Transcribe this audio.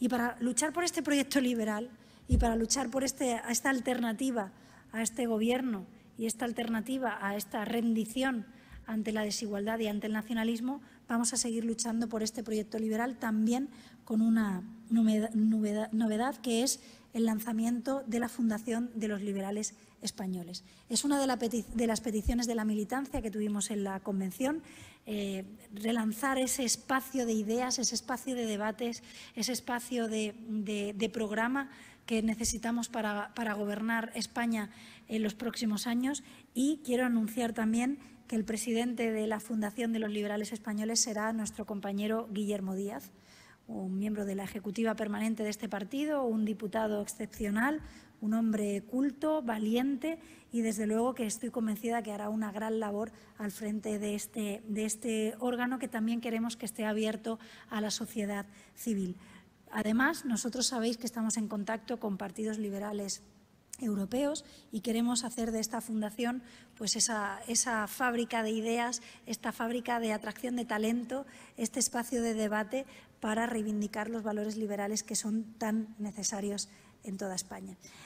Y para luchar por este proyecto liberal y para luchar por este, esta alternativa a este gobierno y esta alternativa a esta rendición ante la desigualdad y ante el nacionalismo, vamos a seguir luchando por este proyecto liberal también con una novedad que es el lanzamiento de la Fundación de los Liberales Españoles. Es una de, las peticiones de la militancia que tuvimos en la convención, eh, relanzar ese espacio de ideas, ese espacio de debates, ese espacio de, programa que necesitamos para gobernar España en los próximos años y quiero anunciar también que el presidente de la Fundación de los Liberales Españoles será nuestro compañero Guillermo Díaz un miembro de la Ejecutiva Permanente de este partido, un diputado excepcional, un hombre culto, valiente y desde luego que estoy convencida que hará una gran labor al frente de este, de este órgano que también queremos que esté abierto a la sociedad civil. Además, nosotros sabéis que estamos en contacto con partidos liberales europeos y queremos hacer de esta fundación pues esa, esa, fábrica de ideas, esta fábrica de atracción de talento, este espacio de debate para reivindicar los valores liberales que son tan necesarios en toda España.